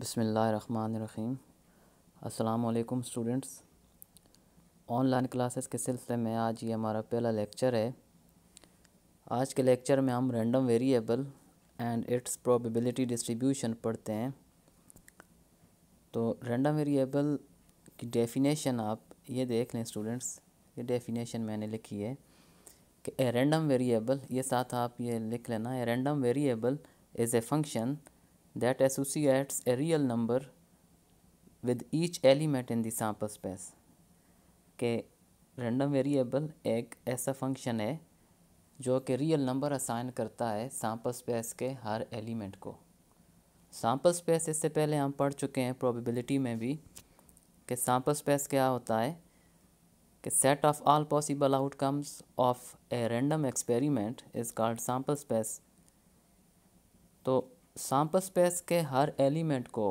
बसमीम अस्सलाम students online classes के सिलसिले में आज ये हमारा पहला लेक्चर है आज के लेक्चर में हम random variable and it's probability distribution पढ़ते हैं तो रैंडम वेरिएबल की डेफिनेशन आप ये देख लें स्टूडेंट्स ये डेफिनेशन मैंने लिखी है कि ए रैंडम वेरिएबल ये साथ आप ये लिख लेना a random variable is a function that associates a real number with each element in the sample space के रैंडम वेरिएबल एक ऐसा फंक्शन है जो कि रियल नंबर असाइन करता है सैम्पल स्पेस के हर एलिमेंट को सैम्पल स्पेस इससे पहले हम पढ़ चुके हैं प्रोबेबिलिटी में भी कि सैम्पल स्पेस क्या होता है कि set of all possible outcomes of a random experiment is called sample space तो सांप स्पेस के हर एलिमेंट को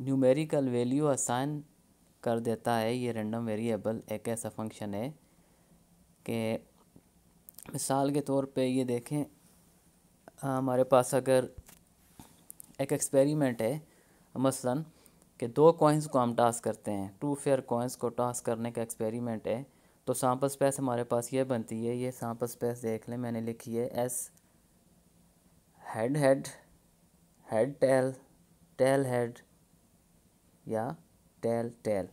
न्यूमेरिकल वैल्यू असाइन कर देता है ये रेंडम वेरिएबल एक ऐसा फंक्शन है कि मिसाल के तौर पे ये देखें हमारे पास अगर एक एक्सपेरिमेंट है मसलन कि दो कॉइन्स को हम टास करते हैं टू फेयर कॉइन्स को टास करने का एक्सपेरिमेंट है तो सैम्पल स्पेस हमारे पास ये बनती है ये सैम्पल स्पेस देख लें मैंने लिखी है S head head head tail tail head या टेल टेल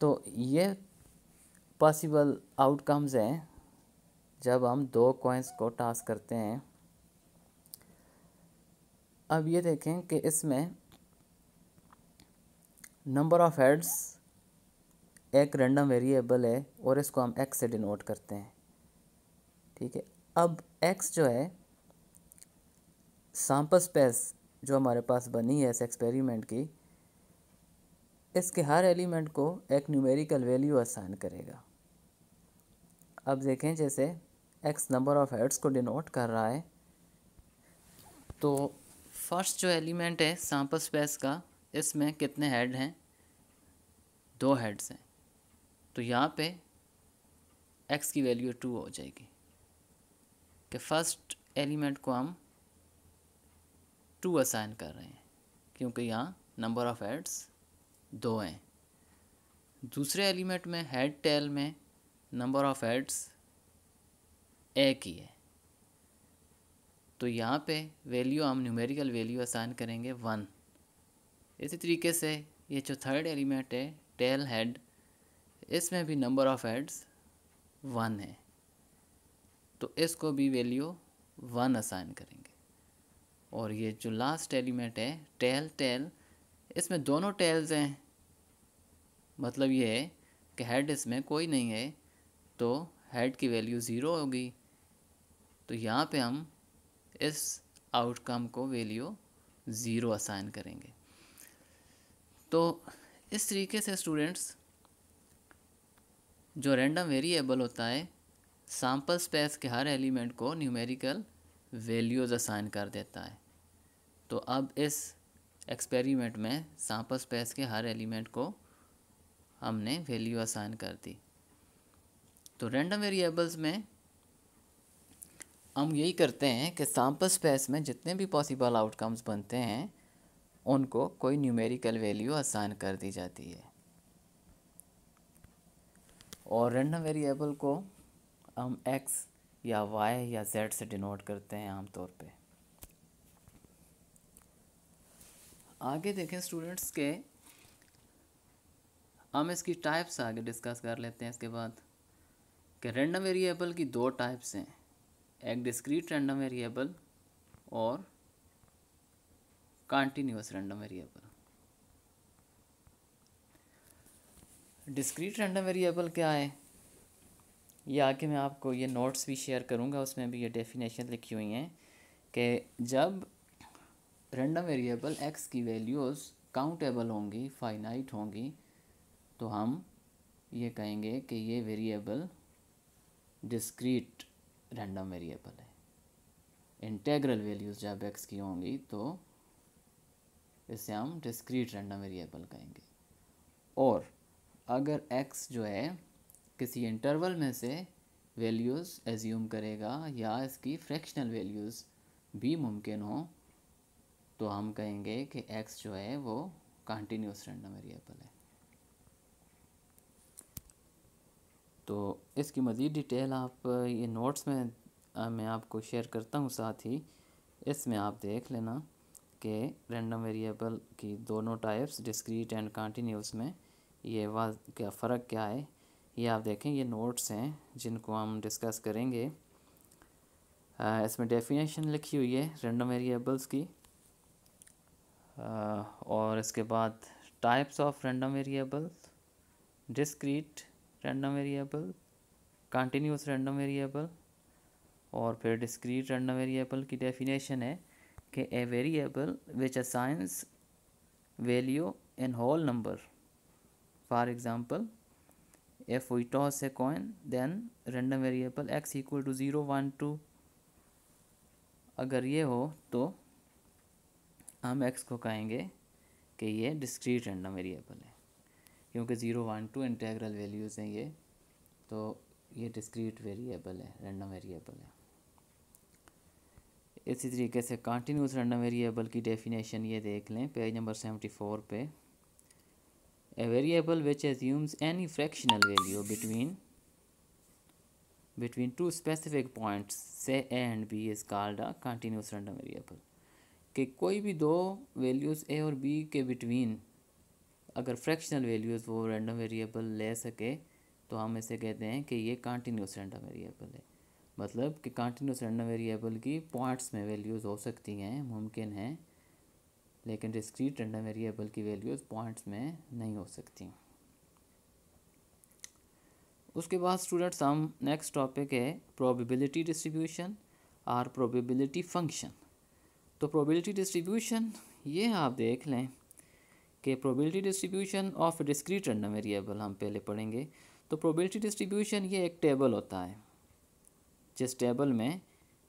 तो ये पॉसिबल आउटकम्स हैं जब हम दो कॉइन्स को टास्क करते हैं अब ये देखें कि इसमें नंबर ऑफ़ हेड्स एक रैंडम वेरिएबल है और इसको हम एक्स से डिनोट करते हैं ठीक है अब एक्स जो है सैंपल स्पेस जो हमारे पास बनी है इस एक्सपेरिमेंट की इसके हर एलिमेंट को एक न्यूमेरिकल वैल्यू असाइन करेगा अब देखें जैसे एक्स नंबर ऑफ हेड्स को डिनोट कर रहा है तो फर्स्ट जो एलिमेंट है सैम्पल स्पेस का इसमें कितने हेड हैं दो हेड्स हैं तो यहाँ पे एक्स की वैल्यू टू हो जाएगी कि फर्स्ट एलिमेंट को हम टू असाइन कर रहे हैं क्योंकि यहाँ नंबर ऑफ़ हेड्स दो हैं दूसरे एलिमेंट में हेड टेल में नंबर ऑफ़ हेड्स एक ही है तो यहाँ पे वैल्यू हम न्यूमेरिकल वैल्यू असाइन करेंगे वन इसी तरीके से ये जो थर्ड एलिमेंट है टेल हेड इसमें भी नंबर ऑफ़ हेड्स वन है तो इसको भी वैल्यू वन असाइन करेंगे और ये जो लास्ट एलिमेंट है टेल टेल इसमें दोनों टेल्स हैं मतलब ये है कि हेड इसमें कोई नहीं है तो हेड की वैल्यू ज़ीरो होगी तो यहाँ पे हम इस आउटकम को वैल्यू ज़ीरो असाइन करेंगे तो इस तरीके से स्टूडेंट्स जो रैंडम वेरिएबल होता है सैम्पल स्पेस के हर एलिमेंट को न्यूमेरिकल वैल्यूज़ असाइन कर देता है तो अब इस एक्सपेरिमेंट में सांप स्पेस के हर एलिमेंट को हमने वैल्यू असाइन कर दी तो रैंडम वेरिएबल्स में हम यही करते हैं कि सांप स्पेस में जितने भी पॉसिबल आउटकम्स बनते हैं उनको कोई न्यूमेरिकल वैल्यू असाइन कर दी जाती है और रैंडम वेरिएबल को हम एक्स या वाई या जेड से डिनोट करते हैं आमतौर पे आगे देखें स्टूडेंट्स के हम इसकी टाइप्स आगे डिस्कस कर लेते हैं इसके बाद कि रेंडम वेरिएबल की दो टाइप्स हैं एक डिस्क्रीट रेंडम वेरिएबल और continuous random variable discrete random variable क्या है ये आगे मैं आपको ये नोट्स भी शेयर करूँगा उसमें भी ये डेफिनेशन लिखी हुई हैं कि जब रेंडम वेरिएबल एक्स की वैल्यूज़ काउंटेबल होंगी फाइनाइट होंगी तो हम ये कहेंगे कि ये वेरिएबल डिस्क्रीट रेंडम वेरिएबल है इंटेग्रल वैल्यूज़ जब एक्स की होंगी तो इसे हम डिस्क्रीट रेंडम वेरिएबल कहेंगे और अगर एक्स जो है किसी इंटरवल में से वैल्यूज़ एज्यूम करेगा या इसकी फ्रैक्शनल वैल्यूज़ भी मुमकिन हो तो हम कहेंगे कि x जो है वो कंटिन्यूस रैंडम वेरिएबल है तो इसकी मज़ीद डिटेल आप ये नोट्स में मैं आपको शेयर करता हूँ साथ ही इसमें आप देख लेना कि रैंडम वेरिएबल की दोनों टाइप्स डिस्क्रीट एंड कंटिन्यूस में ये वाह क्या फ़र्क क्या है ये आप देखें ये नोट्स हैं जिनको हम डिस्कस करेंगे इसमें डेफिनेशन लिखी हुई है रैंडम वेरिएबल्स की और इसके बाद types of random variable discrete random variable continuous random variable और फिर डिस्क्रीट रैंडम वेरिएबल की डेफिनेशन है कि a variable which assigns value in whole number for example if we toss a coin then random variable X equal to zero one two अगर ये हो तो हम एक्स को कहेंगे कि ये डिस्क्रीट रैंडम वेरिएबल है क्योंकि zero one two integral values हैं ये तो ये डिस्क्रीट वेरिएबल है रैंडम वेरिएबल है इसी तरीके से कॉन्टीन्यूस रैंडम वेरिएबल की डेफिनेशन ये देख लें पेज नंबर सेवेंटी फोर पे a variable which assumes any fractional value between between two specific points से A and B is called a continuous random variable कि कोई भी दो वैल्यूज़ ए और बी के बिटवीन अगर फ्रैक्शनल वैल्यूज़ वो रैंडम वेरिएबल ले सके तो हम ऐसे कहते हैं कि ये कॉन्टीन्यूस रैंडम वेरिएबल है मतलब कि कॉन्टीन्यूस रैंडम वेरिएबल की पॉइंट्स में वैल्यूज़ हो सकती हैं मुमकिन है लेकिन डिस्क्रीट रैंडम वेरिएबल की वैल्यूज़ पॉइंट्स में नहीं हो सकती उसके बाद स्टूडेंट्स हम नेक्स्ट टॉपिक है प्रोबेबिलिटी डिस्ट्रीब्यूशन और प्रोबेबिलिटी फंक्शन तो प्रोबेबिलिटी डिस्ट्रीब्यूशन ये आप देख लें कि probability distribution of discrete random variable हम पहले पढ़ेंगे तो प्रोबेबिलिटी डिस्ट्रीब्यूशन ये एक टेबल होता है जिस टेबल में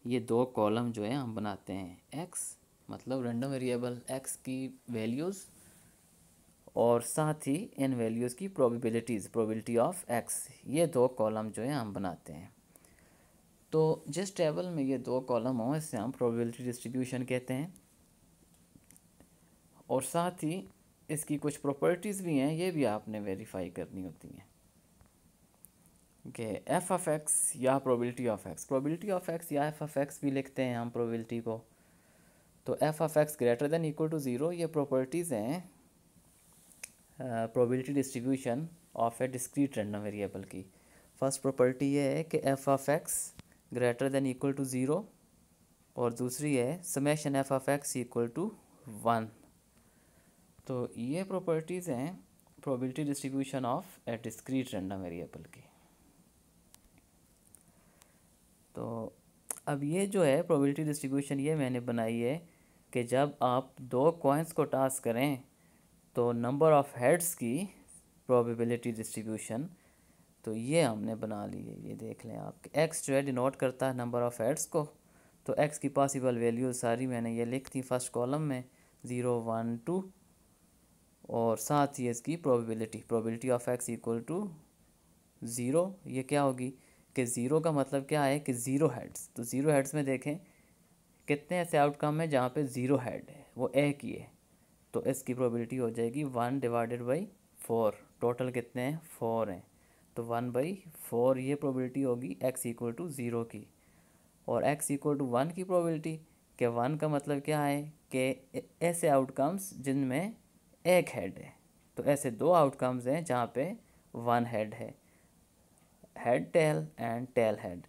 ये दो कॉलम जो है हम बनाते हैं एक्स मतलब रैंडम वेरिएबल एक्स की वैल्यूज़ और साथ ही इन वैल्यूज़ की प्रोबेबिलिटीज़ प्रोबेबिलिटी ऑफ एक्स ये दो कॉलम जो है हम बनाते हैं तो जिस टेबल में ये दो कॉलम हों इसे हम प्रोबेबिलिटी डिस्ट्रीब्यूशन कहते हैं और साथ ही इसकी कुछ प्रॉपर्टीज़ भी हैं ये भी आपने वेरीफाई करनी होती हैं कि एफ ऑफ एक्स या probability of x probability of x या एफ ऑफ एक्स भी लिखते हैं हम प्रोबेबिलिटी को तो f of x greater than equal to zero ये प्रॉपर्टीज़ हैं probability distribution of a discrete random variable की फर्स्ट प्रॉपर्टी ये है कि f of x greater than equal to zero और दूसरी है summation f of x equal to one तो ये प्रॉपर्टीज़ हैं probability distribution of a discrete random variable की तो अब ये जो है प्रोबेबिलिटी डिस्ट्रीब्यूशन ये मैंने बनाई है कि जब आप दो कॉइन्स को टास्क करें तो नंबर ऑफ़ हेड्स की प्रोबेबिलिटी डिस्ट्रीब्यूशन तो ये हमने बना लिए ये देख लें आप एक्स जो है डिनोट करता है नंबर ऑफ़ एड्स को तो एक्स की पॉसिबल वैल्यू सारी मैंने ये लिख दी फर्स्ट कॉलम में ज़ीरो वन टू और साथ ही इसकी probability probability of x equal to zero ये क्या होगी कि ज़ीरो का मतलब क्या है कि ज़ीरो हेड्स तो ज़ीरो हेड्स में देखें कितने ऐसे आउटकम हैं जहाँ पे ज़ीरो हेड है वो ए की है तो इसकी प्रोबेबिलिटी हो जाएगी one divided by four total कितने हैं फोर हैं तो वन बाई फोर ये प्रोबेबिलिटी होगी एक्स इक्वल टू ज़ीरो की और एक्स इक्वल टू वन की प्रोबेबिलिटी के वन का मतलब क्या है कि ऐसे आउटकम्स जिनमें एक हेड है तो ऐसे दो आउटकम्स हैं जहाँ पे वन हेड है head tail and tail head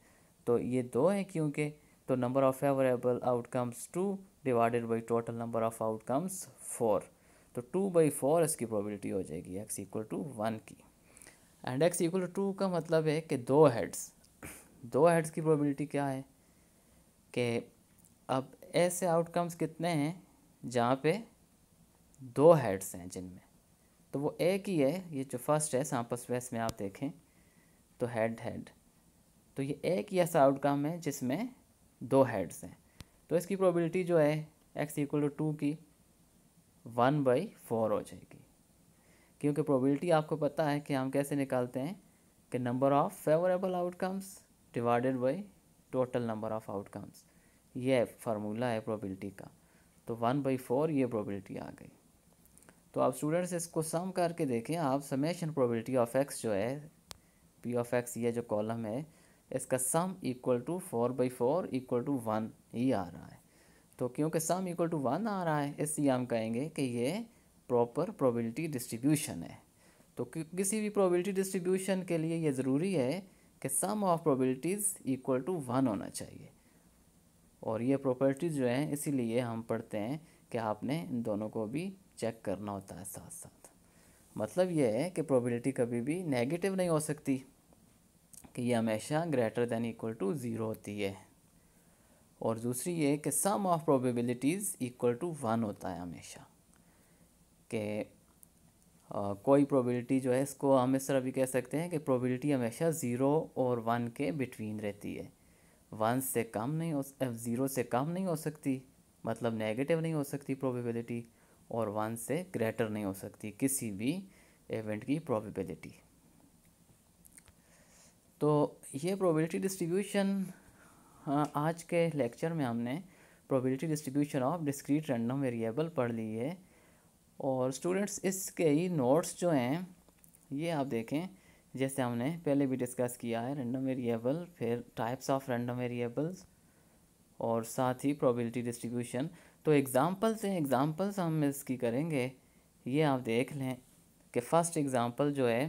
तो ये दो हैं क्योंकि तो number of favourable outcomes two divided by total number of outcomes four तो टू बाई फोर इसकी प्रोबेबिलिटी हो जाएगी एक्स इक्वल टू वन की एंड एक्स इक्वल टू का मतलब है कि दो हेड्स दो हेड्स की प्रोबेबिलिटी क्या है कि अब ऐसे आउटकम्स कितने हैं जहाँ पे दो हेड्स हैं जिनमें तो वो एक ही है ये जो फर्स्ट है सांपस वेस में आप देखें तो हेड हेड तो ये एक ही ऐसा आउटकम है जिसमें दो हेड्स हैं तो इसकी प्रोबेबिलिटी जो है एक्स इक्वल टू टू की वन बाई फोर हो जाएगी क्योंकि प्रोबेबिलिटी आपको पता है कि हम कैसे निकालते हैं कि number of favourable outcomes divided by total number of outcomes ये फार्मूला है प्रोबेबिलिटी का तो वन बाई फोर ये प्रोबेबिलिटी आ गई तो आप स्टूडेंट्स इसको सम करके देखें आप समेशन प्रोबेबिलिटी ऑफ एक्स जो है पी ऑफ एक्स ये जो कॉलम है इसका sum equal to four by four equal to one ही आ रहा है तो क्योंकि सम इक्वल टू वन आ रहा है इसलिए हम कहेंगे कि ये प्रॉपर प्रोबेबिलिटी डिस्ट्रीब्यूशन है तो किसी भी प्रोबेबिलिटी डिस्ट्रीब्यूशन के लिए ये ज़रूरी है कि sum of probabilities equal to one होना चाहिए और ये प्रॉपर्टीज़ जो हैं इसीलिए हम पढ़ते हैं कि आपने इन दोनों को भी चेक करना होता है साथ साथ मतलब ये है कि प्रोबेबिलिटी कभी भी नेगेटिव नहीं हो सकती कि ये हमेशा greater than equal to zero होती है और दूसरी ये कि sum of probabilities equal to one होता है हमेशा कि कोई प्रोबेबिलिटी जो है इसको हम इस तरह भी कह सकते हैं कि प्रोबेबिलिटी हमेशा ज़ीरो और वन के बिटवीन रहती है वन से कम नहीं हो ज़ीरो से कम नहीं हो सकती मतलब नेगेटिव नहीं हो सकती प्रोबेबिलिटी और वन से ग्रेटर नहीं हो सकती किसी भी इवेंट की प्रोबेबिलिटी तो ये प्रोबेबिलिटी डिस्ट्रीब्यूशन आज के लेक्चर में हमने probability distribution of discrete random variable पढ़ ली है और स्टूडेंट्स इसके ही नोट्स जो हैं ये आप देखें जैसे हमने पहले भी डिस्कस किया है रैंडम वेरिएबल फिर टाइप्स ऑफ रैंडम वेरिएबल्स और साथ ही प्रोबेबिलिटी डिस्ट्रीब्यूशन तो एग्ज़ाम्पल्स हैं एग्ज़ाम्पल्स हम इसकी करेंगे ये आप देख लें कि फ़र्स्ट एग्ज़ाम्पल जो है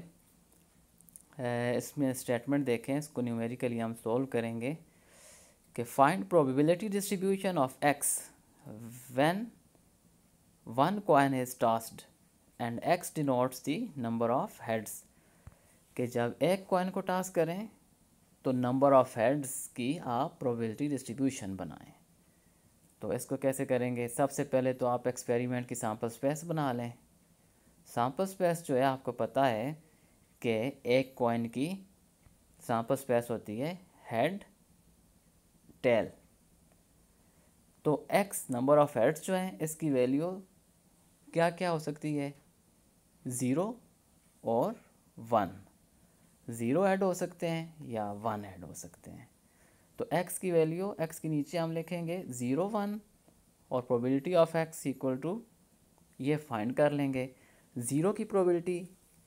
इसमें स्टेटमेंट देखें इसको न्यूमेरिकली हम सोल्व करेंगे कि find probability distribution of x when one coin is tossed and x denotes the number of heads कि जब एक कॉइन को टॉस करें तो नंबर ऑफ हेड्स की आप प्रोबेबिलिटी डिस्ट्रीब्यूशन बनाएं तो इसको कैसे करेंगे सबसे पहले तो आप एक्सपेरिमेंट की सैम्पल स्पेस बना लें सैम्पल स्पेस जो है आपको पता है कि एक कॉइन की सैम्पल स्पेस होती है हेड टेल तो एक्स नंबर ऑफ हेड्स जो हैं इसकी वैल्यू क्या क्या हो सकती है ज़ीरो और वन ज़ीरो ऐड हो सकते हैं या वन ऐड हो सकते हैं तो एक्स की वैल्यू एक्स के नीचे हम लिखेंगे ज़ीरो वन और probability of x equal to ये फाइंड कर लेंगे ज़ीरो की प्रोबेबिलिटी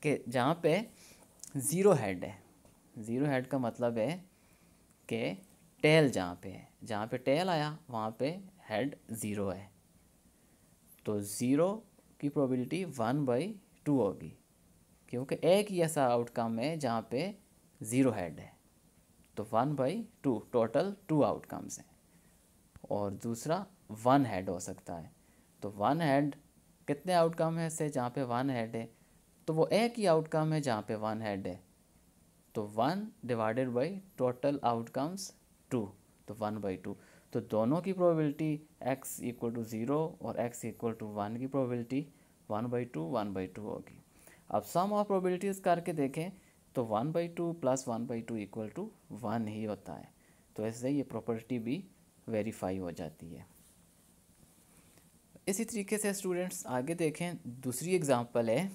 के जहाँ पे ज़ीरो हेड है ज़ीरो हेड का मतलब है कि टेल जहाँ पे है जहाँ पे टेल आया वहाँ पे हेड ज़ीरो है तो ज़ीरो की प्रोबेबिलिटी वन बाई टू होगी क्योंकि एक ही ऐसा आउटकम है जहाँ पे ज़ीरो हेड है तो one by two total two outcomes हैं और दूसरा वन हेड हो सकता है तो वन हेड कितने आउटकम है से जहाँ पे वन हेड है तो वो एक ही आउटकम है जहाँ पे वन हेड है तो one divided by total outcomes two तो वन बाई टू तो दोनों की probability x equal to zero और x इक्वल टू वन की probability one by two one by two होगी अब सम ऑफ प्रोबेबिलिटीज़ करके देखें तो one by two plus one by two equal to one ही होता है तो ऐसे ये प्रॉपर्टी भी वेरीफाई हो जाती है इसी तरीके से स्टूडेंट्स आगे देखें दूसरी एग्जांपल है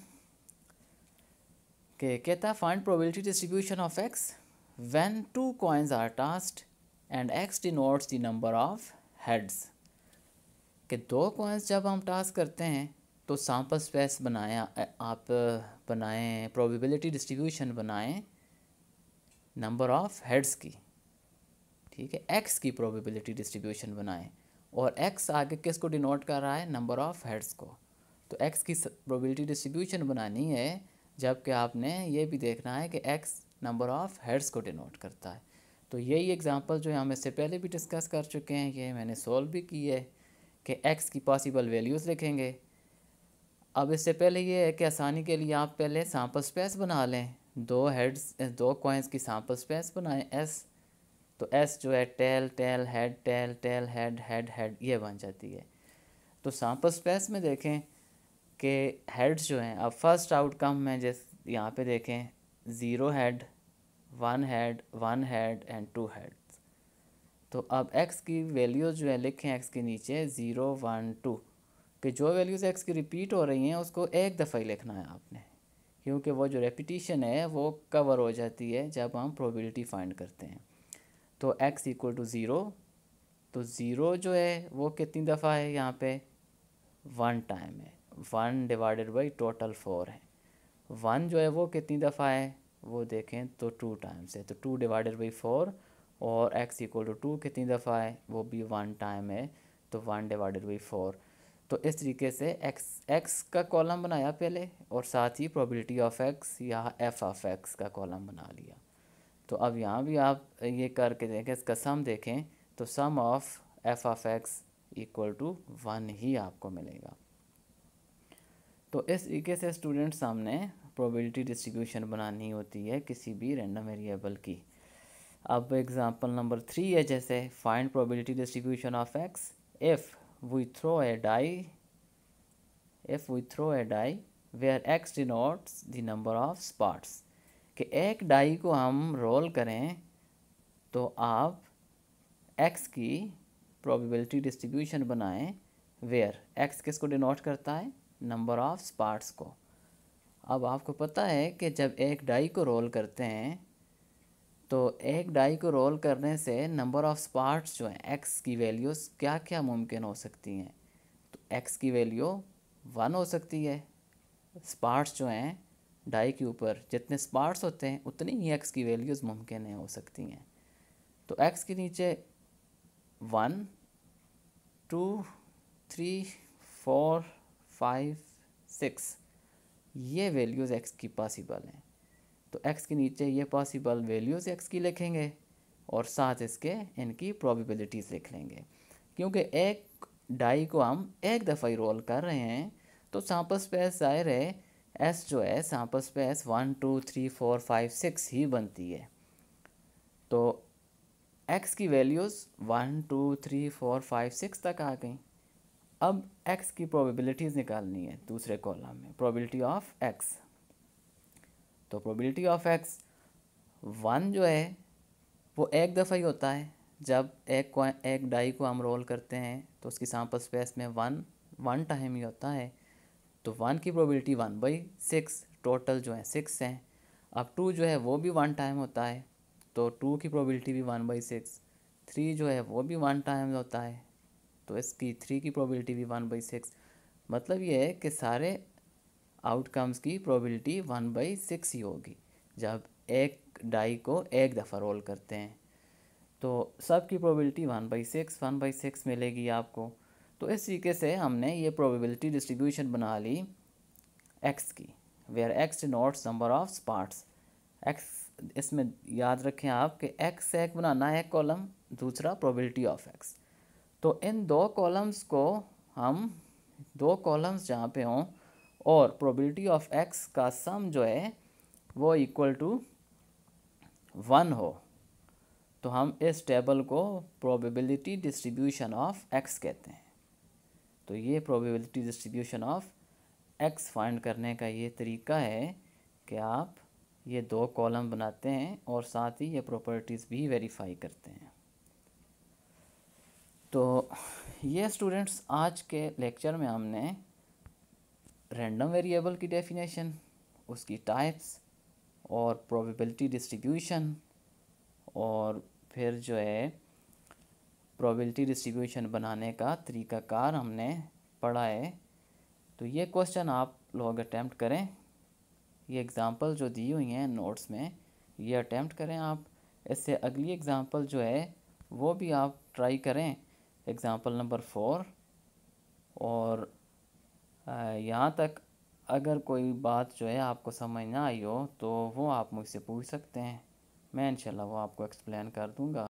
कि कहता find probability distribution of x when two coins are tossed and x denotes the number of heads कि दो कॉइन्स जब हम टास्क करते हैं तो सैम्पल स्पेस बनाएं आप बनाएं प्रोबेबिलिटी डिस्ट्रीब्यूशन बनाएं नंबर ऑफ हेड्स की ठीक है एक्स की प्रोबेबिलिटी डिस्ट्रीब्यूशन बनाएं और एक्स आगे किस को डिनोट कर रहा है नंबर ऑफ हेड्स को तो एक्स की प्रोबेबिलिटी डिस्ट्रीब्यूशन बनानी है जबकि आपने ये भी देखना है कि एक्स नंबर ऑफ हेड्स को डिनोट करता है तो यही एग्ज़ाम्पल जो है हम इससे पहले भी डिस्कस कर चुके हैं ये मैंने सॉल्व भी की है कि एक्स की पॉसिबल वैल्यूज़ लिखेंगे अब इससे पहले ये है कि आसानी के लिए आप पहले सैंपल स्पेस बना लें दो हेड्स दो कॉइन्स की सैंपल स्पेस बनाएं एस तो एस जो है tail tail head tail tail head head head ये बन जाती है तो सैंपल स्पेस में देखें कि हेड्स जो हैं अब फर्स्ट आउटकम में जैसे यहाँ पे देखें zero head one head one head and two heads तो अब एक्स की वैल्यूज़ जो है लिखें एक्स के नीचे ज़ीरो वन टू कि जो वैल्यूज़ एक्स की रिपीट हो रही हैं उसको एक दफ़ा ही लिखना है आपने क्योंकि वो जो रेपिटेशन है वो कवर हो जाती है जब हम प्रोबेबिलिटी फाइंड करते हैं तो एक्स इक्वल टू ज़ीरो तो ज़ीरो जो है वो कितनी दफ़ा है यहाँ पे वन टाइम है one divided by total four है वन जो है वो कितनी दफ़ा है वो देखें तो टू टाइम्स है तो टू डिवाइडेड बाई फोर और एक्स इक्वल टू टू कितनी दफ़ा है वो भी वन टाइम है तो वन डिवाइडेड बाई फोर तो इस तरीके से एक्स एक्स का कॉलम बनाया पहले और साथ ही प्रोबेबिलिटी ऑफ एक्स या एफ ऑफ एक्स का कॉलम बना लिया तो अब यहाँ भी आप ये करके देखें इसका सम देखें तो sum of f of x equal to one ही आपको मिलेगा तो इस तरीके से स्टूडेंट्स हमने प्रोबेबिलिटी डिस्ट्रीब्यूशन बनानी होती है किसी भी रैंडम वेरिएबल की अब एग्जांपल नंबर थ्री है जैसे find probability distribution of x if we throw a die if we throw a die where x denotes the number of spots कि एक डाई को हम रोल करें तो आप एक्स की प्रोबेबिलिटी डिस्ट्रीब्यूशन बनाएं वेयर किस किसको डिनोट करता है नंबर ऑफ स्पार्ट्स को अब आपको पता है कि जब एक डाई को रोल करते हैं तो एक डाई को रोल करने से नंबर ऑफ़ स्पार्ट्स जो हैं एक्स की वैल्यूज़ क्या क्या मुमकिन हो सकती हैं तो एक्स की वैल्यू वन हो सकती है स्पार्ट्स जो हैं डाई के ऊपर जितने स्पार्ट्स होते हैं उतनी ही एक्स की वैल्यूज़ मुमकिन हो सकती हैं तो एक्स के नीचे one two three four five six ये वैल्यूज़ एक्स की पॉसिबल हैं तो एक्स के नीचे ये पॉसिबल वैल्यूज़ एक्स की लिखेंगे और साथ इसके इनकी प्रोबेबिलिटीज़ लिख लेंगे क्योंकि एक डाई को हम एक दफ़ा ही रोल कर रहे हैं तो सैम्पल स्पेस ज़ाहिर है एस जो है sample space one two three four five six ही बनती है तो एक्स की values one two three four five six तक आ गई अब x की प्रोबेबिलिटीज़ निकालनी है दूसरे कॉलम में प्रोबेबिलिटी ऑफ x तो प्रोबेबिलिटी ऑफ x वन जो है वो एक दफ़ा ही होता है जब एक को एक डाई को हम रोल करते हैं तो उसकी सांपल स्पेस में वन वन टाइम ही होता है तो वन की probability one by six total जो है सिक्स हैं अब टू जो है वो भी वन टाइम होता है तो टू की प्रोबेबिलिटी भी वन बाई सिक्स थ्री जो है वो भी वन टाइम होता है तो इसकी थ्री की प्रोबेबिलिटी भी वन बाई सिक्स मतलब ये है कि सारे आउटकम्स की प्रोबेबिलिटी वन बाई सिक्स ही होगी जब एक डाई को एक दफ़ा रोल करते हैं तो सब की probability one by six one by six मिलेगी आपको तो इस तरीके से हमने ये प्रोबेबिलिटी डिस्ट्रीब्यूशन बना ली एक्स की where x notes number of spots x इसमें याद रखें आप कि एक्स एक बनाना है कॉलम दूसरा प्रोबेबिलिटी ऑफ एक्स तो इन दो कॉलम्स को हम दो कॉलम्स जहाँ पे हों और प्रोबेबिलिटी ऑफ एक्स का सम जो है वो इक्वल टू वन हो तो हम इस टेबल को प्रोबेबिलिटी डिस्ट्रीब्यूशन ऑफ एक्स कहते हैं तो ये probability distribution of x find करने का ये तरीका है कि आप ये दो कॉलम बनाते हैं और साथ ही ये प्रॉपर्टीज़ भी वेरीफाई करते हैं तो ये स्टूडेंट्स आज के लेक्चर में हमने रैंडम वेरिएबल की डेफिनेशन उसकी टाइप्स और प्रोबेबिलिटी डिस्ट्रीब्यूशन और फिर जो है प्रोबेबिलिटी डिस्ट्रीब्यूशन बनाने का तरीका कार हमने पढ़ा है तो ये क्वेश्चन आप लोग अटैम्प्ट करें ये एग्ज़ाम्पल जो दी हुई हैं नोट्स में ये अटैम्प्ट करें आप इससे अगली एग्ज़ाम्पल जो है वो भी आप ट्राई करें एग्ज़ाम्पल नंबर फोर और यहाँ तक अगर कोई बात जो है आपको समझ ना आई हो तो वो आप मुझसे पूछ सकते हैं मैं इंशाल्लाह वो आपको एक्सप्लेन कर दूँगा